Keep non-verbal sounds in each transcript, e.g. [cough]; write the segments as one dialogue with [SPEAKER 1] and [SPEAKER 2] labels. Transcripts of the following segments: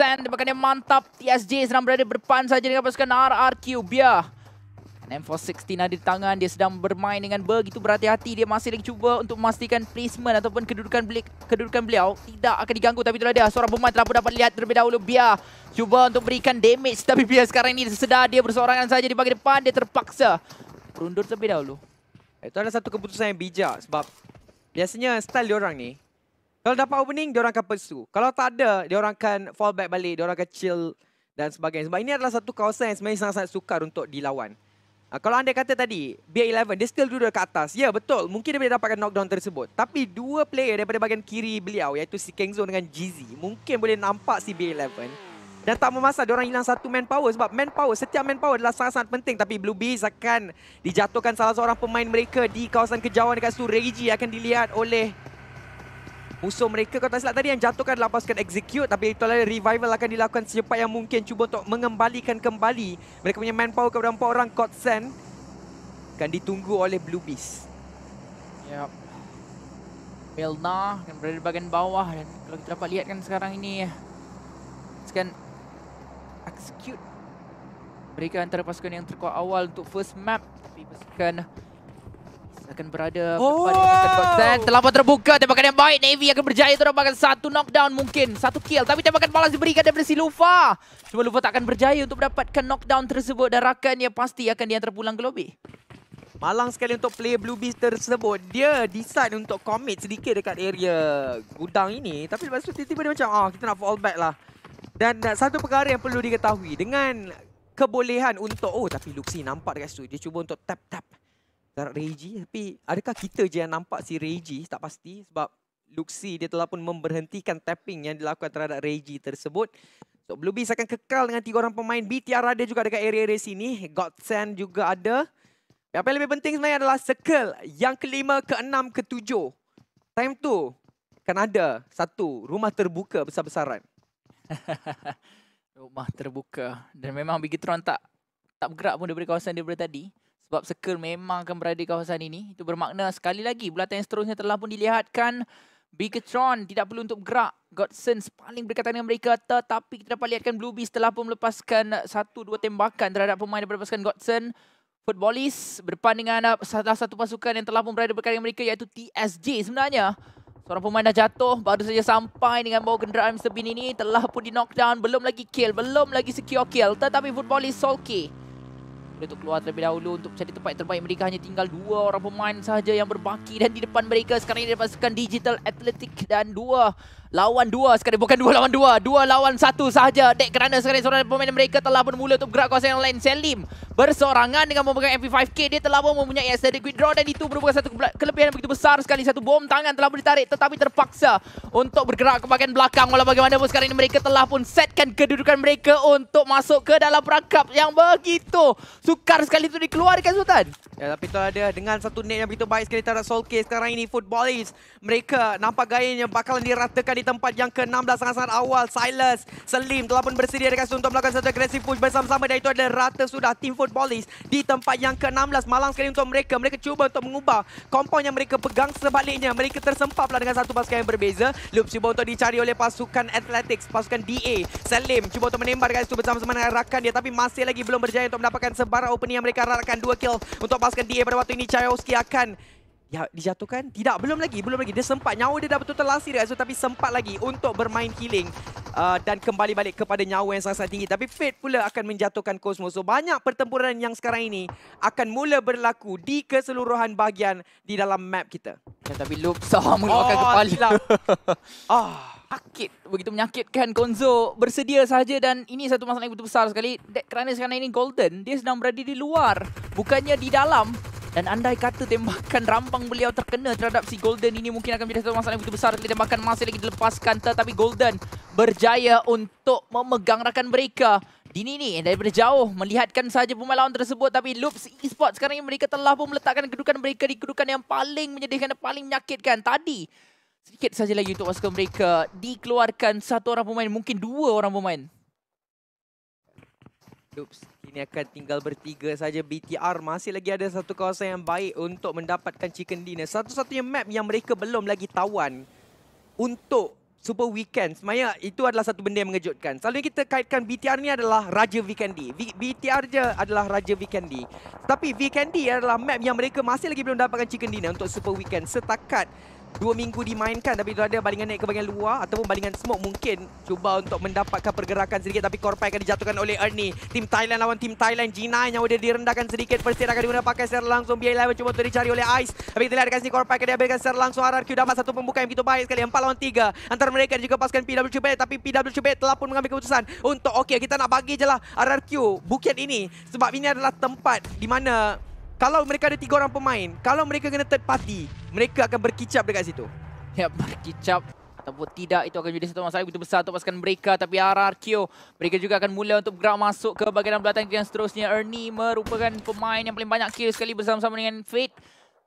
[SPEAKER 1] Sand makanya mantap TSJ sedang berada berdepan saja dengan pasukan RRQ biar M416 ada di tangan dia sedang bermain dengan begitu berhati-hati dia masih lagi cuba untuk memastikan placement ataupun kedudukan beli kedudukan beliau tidak akan diganggu tapi itulah dia seorang pemain telah pun dapat lihat terlebih dahulu biar cuba untuk berikan damage tapi biar sekarang ini sedar dia berseorangan saja di bagian depan
[SPEAKER 2] dia terpaksa berundur terlebih dahulu itu adalah satu keputusan yang bijak sebab biasanya style orang ni kalau dapat opening, diorang akan pursue. Kalau tak ada, diorang akan fall back balik, diorang akan chill dan sebagainya. Sebab ini adalah satu kawasan yang sebenarnya sangat-sangat sukar untuk dilawan. Uh, kalau anda kata tadi, b 11 dia still duduk dekat atas. Ya, betul. Mungkin dia boleh dapatkan knockdown tersebut. Tapi dua player daripada bahagian kiri beliau, iaitu si Zong dengan Jeezy, mungkin boleh nampak si b 11 Dan tak memasak orang hilang satu manpower sebab manpower, setiap manpower adalah sangat-sangat penting. Tapi Blue Bees akan dijatuhkan salah seorang pemain mereka di kawasan kejauhan dekat situ. Reggie akan dilihat oleh Musuh mereka kau tak silap tadi yang jatuhkan lepaskan execute tapi itulah revival akan dilakukan secepat yang mungkin cuba untuk mengembalikan kembali mereka punya manpower kepada empat orang Kotsen akan ditunggu oleh Blue Beast. Yep.
[SPEAKER 1] Belna yang berada di bahagian bawah dan kalau kita dapat lihat kan sekarang ini scan execute mereka antara pasukan yang terkuat awal untuk first map tapi pasukan akan berada pada kepada oh. Terlampau terbuka tembakan yang baik Navy akan berjaya untuk terbangkan satu knockdown mungkin Satu kill tapi tembakan balas diberikan daripada si Lufa Cuma Lufa tak akan berjaya untuk mendapatkan knockdown tersebut Dan Rakan pasti akan dia terpulang ke lobby
[SPEAKER 2] Malang sekali untuk player Blue Beast tersebut Dia decide untuk commit sedikit dekat area gudang ini Tapi lepas tu tiba-tiba dia macam ah oh, kita nak fall back lah Dan satu perkara yang perlu diketahui Dengan kebolehan untuk Oh tapi Luxi nampak dekat situ Dia cuba untuk tap-tap Darat Reiji tapi adakah kita je yang nampak si Reiji tak pasti sebab Luxi dia telah pun memberhentikan tapping yang dilakukan terhadap Reiji tersebut. So Blue Beast akan kekal dengan tiga orang pemain. BTR ada juga dekat area-area sini. Godsend juga ada. Apa yang lebih penting sebenarnya adalah circle yang kelima, keenam, ketujuh. Time tu kan ada satu rumah terbuka besar-besaran.
[SPEAKER 1] [laughs] rumah terbuka. Dan memang Bigitron tak tak bergerak pun daripada kawasan dia tadi sebab circle memang akan berada di kawasan ini. Itu bermakna sekali lagi bulatan yang seterusnya telah pun dilihatkan. Bigatron tidak perlu untuk gerak. Godsense paling berkaitan dengan mereka tetapi kita dapat lihatkan Blue Bluebee telah pun melepaskan satu dua tembakan terhadap pemain daripada pasukan Godsense. Footballis berdepan dengan uh, salah satu pasukan yang telah pun berada berkaitan dengan mereka iaitu TSJ sebenarnya. Seorang pemain dah jatuh baru saja sampai dengan bawa kenderaan Mr. Bean ini telah pun di knockdown belum lagi kill belum lagi secure kill tetapi Footballis Solky boleh untuk keluar terlebih dahulu untuk mencari tempat terbaik mereka hanya tinggal dua orang pemain sahaja yang berbaki dan di depan mereka sekarang ini pasukan Digital Athletic dan dua lawan dua sekarang bukan dua lawan dua dua lawan satu sahaja dek kerana sekarang seorang pemain mereka telah pun bermula untuk bergerak kawasan yang lain Selim bersorangan dengan memegang MP5K dia telah pun mempunyai aesthetic withdraw dan itu merupakan satu kelebihan yang begitu besar sekali satu bom tangan telah pun ditarik tetapi terpaksa untuk bergerak ke bahagian belakang walau bagaimana pun sekarang ini mereka telah pun setkan kedudukan mereka untuk masuk ke dalam perangkap yang begitu Sukar sekali
[SPEAKER 2] tu dikeluarkan Sultan. Ya tapi tu ada dengan satu net yang begitu baik sekali terhadap Soul Case. Sekarang ini footballers mereka nampak gayanya bakalan diratakan di tempat yang ke-16 sangat-sangat awal. Silas, Selim telah pun bersedia dengan untuk melakukan satu agresif push bersama-sama. Dan itu ada rata sudah tim footballers di tempat yang ke-16. Malang sekali untuk mereka. Mereka cuba untuk mengubah kompon yang mereka pegang sebaliknya. Mereka tersempat pula dengan satu pasukan yang berbeza. Loop cuba untuk dicari oleh pasukan Athletics, pasukan DA. Selim cuba untuk menembak guys itu bersama-sama dengan rakan dia. Tapi masih lagi belum berjaya untuk mendapatkan sebar para opening yang mereka ratakan dua kill untuk paskan DA pada waktu ini Chayowski akan Ya, dijatuhkan? Tidak, belum lagi, belum lagi. Dia sempat, nyawa dia dah betul-betul lasir Azul tapi sempat lagi untuk bermain healing uh, dan kembali balik kepada nyawa yang sangat-sangat tinggi. Tapi Fate pula akan menjatuhkan Cosmos. So, banyak pertempuran yang sekarang ini akan mula berlaku di keseluruhan bahagian di dalam map kita. Ya, tapi Loop sama mengeluarkan oh, kepala. Oh, [laughs] sakit begitu menyakitkan Konzo
[SPEAKER 1] bersedia saja dan ini satu masalah yang begitu besar sekali Dek kerana sekarang ini Golden dia sedang berada di luar bukannya di dalam dan andai kata tembakan rampang beliau terkena terhadap si Golden ini mungkin akan menjadi satu masalah yang begitu besar sekali tembakan masih lagi dilepaskan tetapi Golden berjaya untuk memegang rakan mereka Dini ni daripada jauh melihatkan saja pemain lawan tersebut tapi Loops Esports sekarang ini mereka telah pun meletakkan kedudukan mereka di kedudukan yang paling menyedihkan dan paling menyakitkan. Tadi sedikit saja lagi untuk pasukan mereka dikeluarkan satu orang pemain mungkin dua orang pemain.
[SPEAKER 2] Oops, ini akan tinggal bertiga saja BTR masih lagi ada satu kawasan yang baik untuk mendapatkan chicken dinner. Satu-satunya map yang mereka belum lagi tawan untuk Super Weekend. Semaya itu adalah satu benda yang mengejutkan. Selalu kita kaitkan BTR ni adalah Raja Vikendi. V BTR je adalah Raja Vikendi. Tapi Vikendi adalah map yang mereka masih lagi belum dapatkan chicken dinner untuk Super Weekend. Setakat Dua minggu dimainkan tapi dia ada balingan naik ke bahagian luar ataupun balingan smoke mungkin cuba untuk mendapatkan pergerakan sedikit tapi Korpai akan dijatuhkan oleh Ernie. Tim Thailand lawan tim Thailand. G9 yang sudah direndahkan sedikit. First aid akan digunakan pakai secara langsung. b live cuba untuk dicari oleh Ice. Tapi kita lihat dekat sini Korpai akan diambilkan secara langsung. RRQ dapat satu pembuka yang begitu baik sekali. Empat lawan tiga. Antara mereka juga paskan PWCB tapi PWCB telah pun mengambil keputusan untuk okey kita nak bagi je lah RRQ bukit ini sebab ini adalah tempat di mana kalau mereka ada tiga orang pemain, kalau mereka kena third party, mereka akan berkicap dekat situ.
[SPEAKER 1] Ya, berkicap ataupun tidak itu akan jadi satu masalah begitu besar untuk pasukan mereka. Tapi RRQ, mereka juga akan mula untuk bergerak masuk ke bagian belakang yang seterusnya. Ernie merupakan pemain yang paling banyak kill sekali bersama-sama dengan Fate.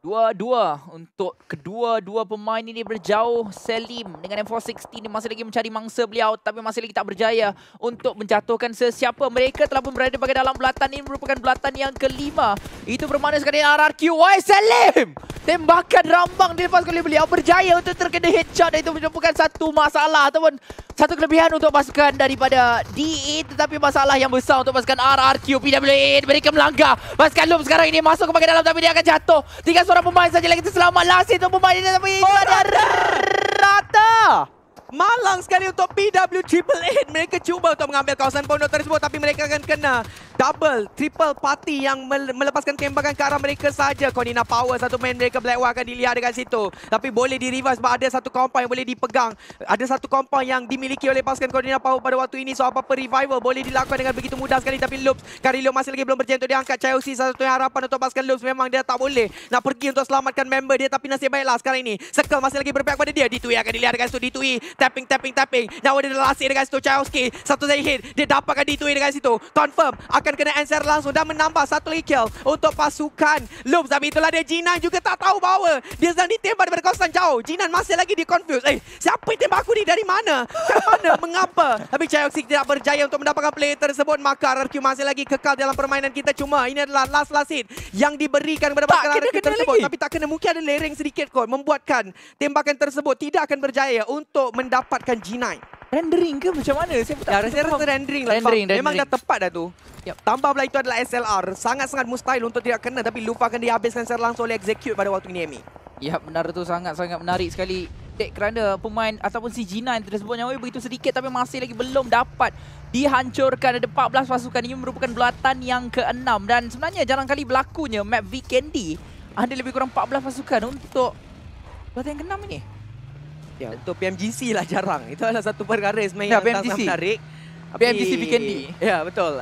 [SPEAKER 1] Dua dua untuk kedua-dua pemain ini berjauh Selim dengan M416 ini masih lagi mencari mangsa beliau tapi masih lagi tak berjaya untuk menjatuhkan sesiapa mereka telah pun berada bagi dalam belatan ini merupakan belatan yang kelima itu bermakna sekali RRQ Y Selim tembakan rambang dilepaskan oleh beliau berjaya untuk terkena headshot dan itu merupakan satu masalah ataupun satu kelebihan untuk pasukan daripada DE tetapi masalah yang besar untuk pasukan RRQ PWA mereka melanggar pasukan loop sekarang ini masuk ke bahagian dalam tapi dia akan jatuh tiga seorang pemain saja lagi terselamat last itu pemain ini tapi ada
[SPEAKER 2] rata Malang sekali untuk PW Triple Eight. Mereka cuba untuk mengambil kawasan pondok tersebut tapi mereka akan kena double, triple party yang melepaskan tembakan ke arah mereka saja. Konina Power, satu main mereka Black War akan dilihat dekat situ. Tapi boleh di-revive sebab ada satu compound yang boleh dipegang. Ada satu compound yang dimiliki oleh pasukan Konina Power pada waktu ini. So apa-apa revival boleh dilakukan dengan begitu mudah sekali. Tapi Loops, Karilio masih lagi belum berjaya untuk diangkat. Chayosi satu yang harapan untuk pasukan Loops. Memang dia tak boleh nak pergi untuk selamatkan member dia. Tapi nasib baiklah sekarang ini. Circle masih lagi berpihak pada dia. Ditui e akan dilihat dekat situ. Ditui, e, tapping, tapping, tapping. Nyawa dia dah lasik dekat situ. Chayosi, satu saya hit. Dia dapatkan Ditui e dekat situ. Confirm akan akan kena answer langsung dan menambah satu lagi kill untuk pasukan Loop. Tapi itulah dia Jinan juga tak tahu bahawa dia sedang ditembak daripada kawasan jauh. Jinan masih lagi di confuse. Eh, siapa yang tembak aku ni? Dari mana? Dari mana? [laughs] Mengapa? Tapi Chayoxic tidak berjaya untuk mendapatkan player tersebut. Maka RRQ masih lagi kekal dalam permainan kita. Cuma ini adalah last-last hit yang diberikan kepada pasukan RRQ tersebut. Lagi. Tapi tak kena. Mungkin ada lering sedikit kot. Membuatkan tembakan tersebut tidak akan berjaya untuk mendapatkan Jinan. Rendering ke macam mana? Saya pun tak ya, rasa rasa rendering lah. Rendering, rendering. Memang dah tepat dah tu. Yep. Tambah pula itu adalah SLR. Sangat-sangat mustahil untuk tidak kena tapi lupa akan dihabiskan secara langsung oleh execute pada waktu ini Amy. Ya, benar tu sangat-sangat
[SPEAKER 1] menarik sekali. Dek kerana pemain ataupun si Gina yang tersebut nyawa begitu sedikit tapi masih lagi belum dapat dihancurkan ada 14 pasukan ini merupakan bulatan yang keenam dan sebenarnya jarang kali berlakunya map V ada lebih kurang 14 pasukan untuk bulatan yang keenam
[SPEAKER 2] ini yeah. Ya. untuk PMGC lah jarang. Itu adalah satu perkara yang sebenarnya yeah, yang menarik. PMGC Tapi, Ya, yeah, betul.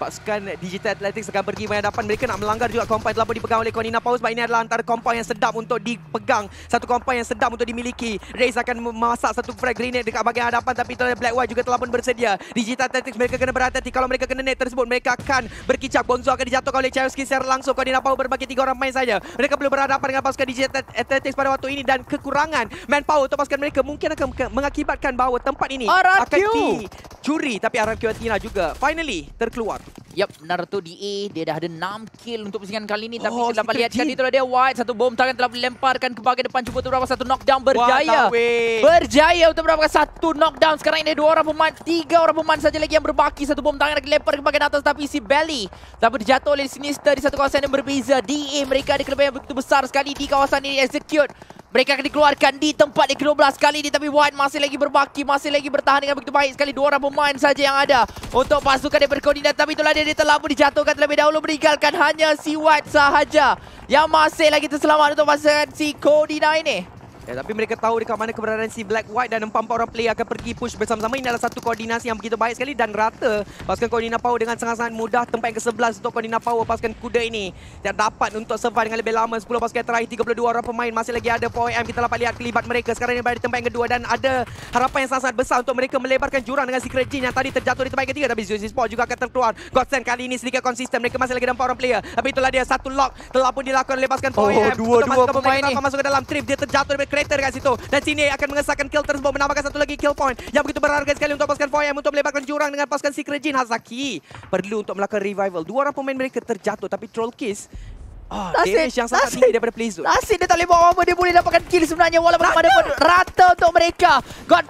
[SPEAKER 2] Pasukan Digital Athletics akan pergi main hadapan. Mereka nak melanggar juga kompon telah dipegang oleh Konina Paus. Sebab ini adalah antara kompon yang sedap untuk dipegang. Satu kompon yang sedap untuk dimiliki. Reis akan memasak satu frag grenade dekat bahagian hadapan. Tapi itu Black White juga telah pun bersedia. Digital Athletics mereka kena berhati-hati. Kalau mereka kena net tersebut, mereka akan berkicak. Bonzo akan dijatuhkan oleh Chayoski secara langsung. Konina Paus berbagi tiga orang main saja. Mereka perlu berhadapan dengan pasukan Digital Athletics pada waktu ini. Dan kekurangan manpower untuk pasukan mereka mungkin akan mengakibatkan bahawa tempat ini RRQ. akan dicuri. Tapi RRQ Athena juga finally terkeluar. Yup, Naruto di A. Dia dah ada 6 kill
[SPEAKER 1] untuk pusingan kali ini. Tapi oh, kita dapat lihat kali itulah dia. White, satu bom tangan telah dilemparkan ke bahagian depan. Cuba untuk berapa satu knockdown. Berjaya. Berjaya untuk berapa satu knockdown. Sekarang ini dua orang pemain. Tiga orang pemain saja lagi yang berbaki. Satu bom tangan dilempar ke bahagian atas. Tapi si Belly. telah berjatuh oleh Sinister di satu kawasan yang berbeza. Di A, mereka ada kelebihan begitu besar sekali di kawasan ini. Execute. Mereka akan dikeluarkan di tempat yang ke-12 kali ini. Tapi White masih lagi berbaki. Masih lagi bertahan dengan begitu baik sekali. Dua orang pemain saja yang ada. Untuk pasukan daripada Kodina. Tapi itulah dia. Dia telah pun dijatuhkan terlebih dahulu. Meninggalkan hanya
[SPEAKER 2] si White sahaja. Yang masih lagi terselamat untuk pasukan si Kodina ini. Ya, tapi mereka tahu dekat mana keberadaan si Black White dan empat-empat orang player akan pergi push bersama-sama. Ini adalah satu koordinasi yang begitu baik sekali dan rata. Pasukan koordina Power dengan sangat-sangat mudah tempat yang ke-11 untuk koordina Power pasukan kuda ini. Dan dapat untuk survive dengan lebih lama. 10 pasukan terakhir, 32 orang pemain masih lagi ada 4 Kita dapat lihat kelibat mereka sekarang ini berada di tempat yang kedua. Dan ada harapan yang sangat-sangat besar untuk mereka melebarkan jurang dengan Secret Jean yang tadi terjatuh di tempat yang ketiga. Tapi Zuzi Sport juga akan terkeluar. Godsend kali ini sedikit konsisten. Mereka masih lagi ada 4 orang player. Tapi itulah dia satu lock telah pun dilakukan oleh pasukan 4AM. Oh, dua-dua pemain, pemain ini. Masuk ke dalam trip, dia terjatuh daripada Raptor guys itu Dan sini akan mengesahkan kill tersebut. Menambahkan satu lagi kill point. Yang begitu berharga sekali untuk pasukan 4M. Untuk melebarkan jurang dengan pasukan Secret Jin. Hazaki perlu untuk melakukan revival. Dua orang pemain mereka terjatuh. Tapi Troll Kiss Oh, ah, damage yang sangat Nasir. tinggi daripada play zone. Nasir
[SPEAKER 1] dia tak boleh buat apa-apa. Dia boleh dapatkan kill sebenarnya. Walaupun rata. mana pun rata untuk mereka.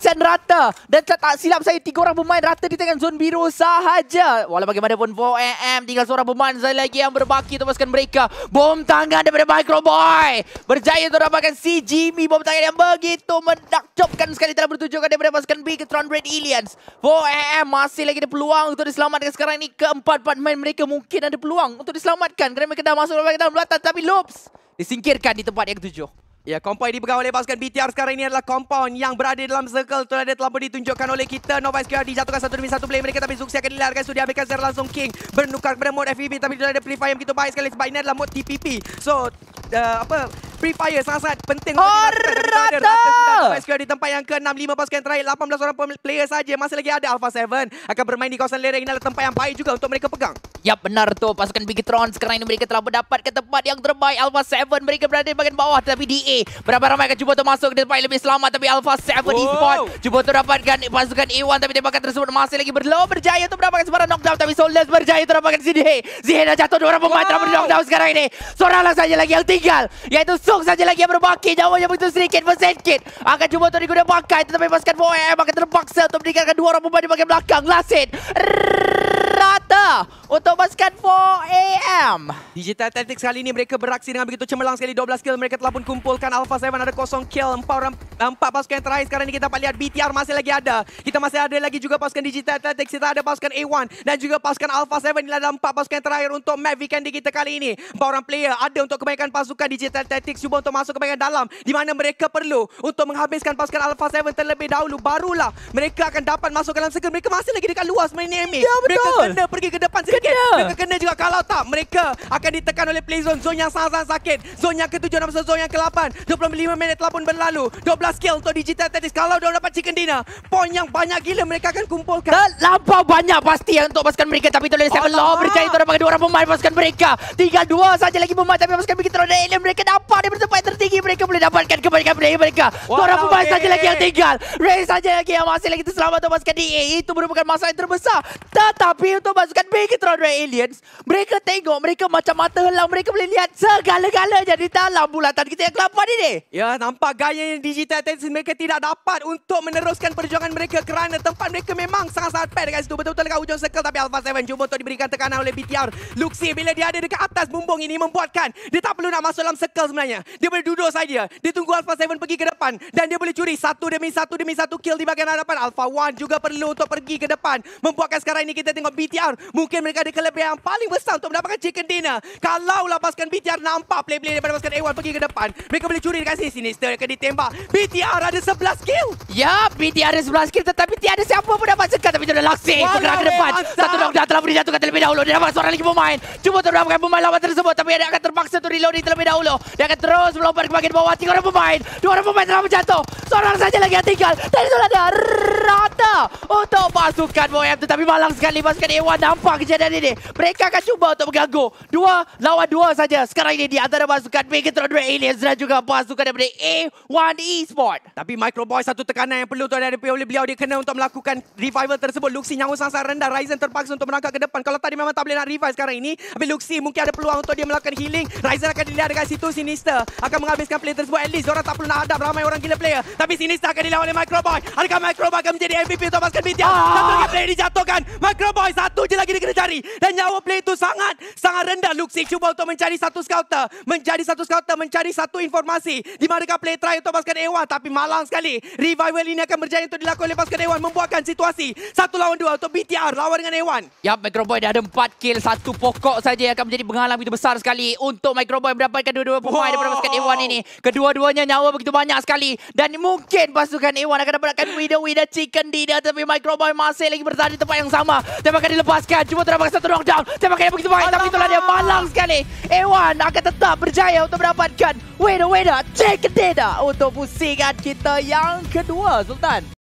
[SPEAKER 1] send rata. Dan tak silap saya. Tiga orang pemain rata di tengah zon biru sahaja. Walaupun bagaimana pun 4AM. Tinggal seorang pemain Zain lagi yang berbaki untuk masukkan mereka. Bom tangan daripada boy Berjaya untuk dapatkan si Jimmy. Bom tangan yang begitu menakjubkan sekali. Telah bertujukan daripada masukkan B ke Tron Red Aliens. 4AM masih lagi ada peluang untuk diselamatkan sekarang ini. Keempat-empat main mereka mungkin ada peluang untuk diselamatkan. Kerana mereka dah masuk dalam dalam belatan tapi loops disingkirkan di tempat yang ketujuh.
[SPEAKER 2] Ya, compound dipegang oleh pasukan BTR sekarang ini adalah kompon yang berada dalam circle. Tuan ada telah ditunjukkan oleh kita. Nova SQRD jatuhkan satu demi satu play mereka tapi Zuxi akan dilarikan. Sudah ambilkan secara langsung King. Bernukar kepada mode FVP tapi tidak ada play fire yang begitu baik sekali sebab ini adalah mode TPP. So, uh, apa prepare sangat-sangat penting oh, untuk kita dapat skor di tempat yang ke-65 pasukan terakhir 18 orang player saja masih lagi ada Alpha 7 akan bermain di kawasan lereng ini adalah tempat yang baik juga untuk mereka pegang. Ya benar tu pasukan
[SPEAKER 1] Bigtron sekarang ini mereka telah mendapat ke tempat yang terbaik Alpha 7 mereka berada di bahagian bawah tetapi DA berapa ramai akan cuba untuk masuk ke tempat yang lebih selamat tapi Alpha 7 di spot cuba untuk dapatkan pasukan E1 tapi tembakan tersebut masih lagi berlow berjaya untuk mendapatkan sebarang knockdown tapi Soulless berjaya untuk mendapatkan CDA Zihe dah jatuh dua orang pemain wow. telah berknockdown sekarang ini seorang saja lagi yang tinggi meninggal Iaitu Song saja lagi yang berbaki Jawabannya begitu sedikit Bersedikit Akan cuba untuk digunakan bangkai Tetapi pasukan 4AM Akan terpaksa Untuk meninggalkan dua orang pemain Di bagian belakang
[SPEAKER 2] Last merata untuk basket 4 AM. Digital Tactics kali ini mereka beraksi dengan begitu cemerlang sekali. 12 kill mereka telah pun kumpulkan. Alpha 7 ada kosong kill. Empat orang empat pasukan yang terakhir sekarang ini kita dapat lihat BTR masih lagi ada. Kita masih ada lagi juga pasukan Digital Tactics. Kita ada pasukan A1 dan juga pasukan Alpha 7. Ini adalah empat pasukan yang terakhir untuk map weekend kita kali ini. Empat orang player ada untuk kebaikan pasukan Digital Tactics. Cuba untuk masuk kebaikan dalam di mana mereka perlu untuk menghabiskan pasukan Alpha 7 terlebih dahulu. Barulah mereka akan dapat masuk ke dalam segera. Mereka masih lagi dekat luas main ini. Ya, betul. Mereka kena pergi ke depan sikit. Kena. kena kena juga kalau tak mereka akan ditekan oleh play zone. Zone yang sangat-sangat sakit. Zone yang ketujuh nama zone yang ke-8. 25 minit telah pun berlalu. 12 kill untuk Digital Tactics. Kalau dia dapat chicken dinner, poin yang banyak gila mereka akan kumpulkan.
[SPEAKER 1] Terlampau banyak pasti yang untuk pasukan mereka tapi oleh saya law berjaya untuk dapatkan dua orang pemain pasukan mereka. Tinggal dua saja lagi pemain tapi pasukan mereka terlalu alien mereka dapat dia bertempat tertinggi mereka boleh dapatkan kebanyakan player mereka. Dua orang pemain saja lagi yang eh. tinggal. Race saja lagi yang masih lagi terselamat untuk pasukan DA. Itu merupakan masalah yang terbesar. Tetapi tu masukkan pergi terus dari aliens. Mereka tengok, mereka macam mata
[SPEAKER 2] helang. Mereka boleh lihat segala-galanya di dalam bulatan kita yang kelapa ini. Ya, nampak gaya yang digital attention mereka tidak dapat untuk meneruskan perjuangan mereka kerana tempat mereka memang sangat-sangat pad dekat situ. Betul-betul dekat hujung circle tapi Alpha 7 cuba untuk diberikan tekanan oleh BTR. Luxi bila dia ada dekat atas bumbung ini membuatkan dia tak perlu nak masuk dalam circle sebenarnya. Dia boleh duduk saja. Dia tunggu Alpha 7 pergi ke depan dan dia boleh curi satu demi satu demi satu kill di bahagian hadapan. Alpha 1 juga perlu untuk pergi ke depan. Membuatkan sekarang ini kita tengok B BTR mungkin mereka ada kelebihan paling besar untuk mendapatkan chicken dinner kalau lapaskan BTR nampak play-play daripada pasukan A1 pergi ke depan mereka boleh curi dekat sini sinister akan ditembak BTR ada 11 kill
[SPEAKER 1] ya BTR ada 11 kill. tetapi tiada siapa pun dapat sekat tapi sudah laksi bergerak ke depan ansa. satu knockdown telah pun dijatuhkan terlebih dahulu dia dapat seorang lagi pemain cuba terdapatkan pemain lawan tersebut tapi dia akan terpaksa untuk reloading terlebih dahulu dia akan terus melompat ke bagian bawah tiga orang pemain dua orang pemain telah menjatuh seorang saja lagi yang tinggal. Tadi sudah ada rata untuk pasukan WM tu. Tapi malang sekali pasukan A1 nampak kejadian ini. Mereka akan cuba untuk mengganggu. Dua lawan
[SPEAKER 2] dua saja. Sekarang ini di antara pasukan Megatron Red Aliens dan juga pasukan daripada A1 Esport. Tapi Micro Boy satu tekanan yang perlu tuan dihadapi oleh beliau. Dia kena untuk melakukan revival tersebut. Luxi nyawa sangat rendah. Ryzen terpaksa untuk merangkak ke depan. Kalau tadi memang tak boleh nak revive sekarang ini. Tapi Luxi mungkin ada peluang untuk dia melakukan healing. Ryzen akan dilihat dekat situ. Sinister akan menghabiskan player tersebut. At least orang tak perlu nak hadap. Ramai orang gila player. Tapi sini setelah akan dilawan oleh Microboy Adakah Microboy akan menjadi MVP untuk Basket Media Satu ah. lagi player dijatuhkan Microboy satu je lagi dia cari Dan nyawa play itu sangat Sangat rendah Luxi cuba untuk mencari satu scouter Menjadi satu scouter Mencari satu informasi Di mana manakah play try untuk Basket Ewan. Tapi malang sekali Revival ini akan berjaya untuk dilakukan oleh Basket Ewan, 1 Membuatkan situasi Satu lawan dua untuk BTR Lawan dengan Ewan. 1 Ya Microboy dah ada empat kill Satu pokok saja yang akan menjadi pengalaman begitu besar
[SPEAKER 1] sekali Untuk Microboy mendapatkan dua-dua pemain wow. daripada Basket a ini Kedua-duanya nyawa begitu banyak sekali Dan mu mungkin pasukan A1 akan dapatkan Wida Wida Chicken Dida tapi Microboy masih lagi bertahan di tempat yang sama. Tembakan dilepaskan. Cuma terdapatkan satu knockdown. Tembakan yang begitu baik tapi itulah dia malang sekali. A1 akan tetap berjaya untuk mendapatkan Wida Wida Chicken Dida untuk pusingan kita yang kedua Sultan.